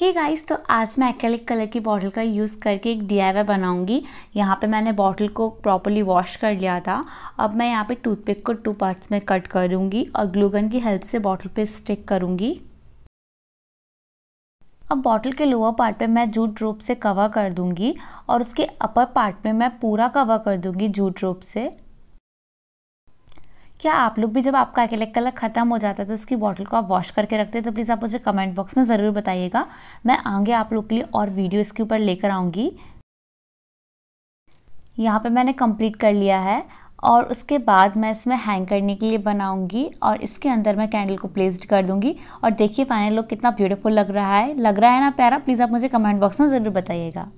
हे hey guys तो आज मैं एक्रेलिक कलर की बॉटल का यूज़ करके एक डी बनाऊंगी यहाँ पे मैंने बॉटल को प्रॉपरली वॉश कर लिया था अब मैं यहाँ पे टूथपिक को टू पार्ट्स में कट करूँगी और ग्लूगन की हेल्प से बॉटल पे स्टिक करूँगी अब बॉटल के लोअर पार्ट पे मैं जूट रोप से कवर कर दूँगी और उसके अपर पार्ट में मैं पूरा कवर कर दूँगी जूट रोप से क्या आप लोग भी जब आपका अकेले कलर ख़त्म हो जाता है तो उसकी बॉटल को आप वॉश करके रखते हैं तो प्लीज़ आप मुझे कमेंट बॉक्स में ज़रूर बताइएगा मैं आगे आप लोग के लिए और वीडियो इसके ऊपर लेकर आऊँगी यहाँ पे मैंने कंप्लीट कर लिया है और उसके बाद मैं इसमें हैंग करने के लिए बनाऊँगी और इसके अंदर मैं कैंडल को प्लेस्ड कर दूँगी और देखिए फाइनल लुक कितना ब्यूटीफुल लग रहा है लग रहा है ना प्यारा प्लीज़ आप मुझे कमेंट बॉक्स में ज़रूर बताइएगा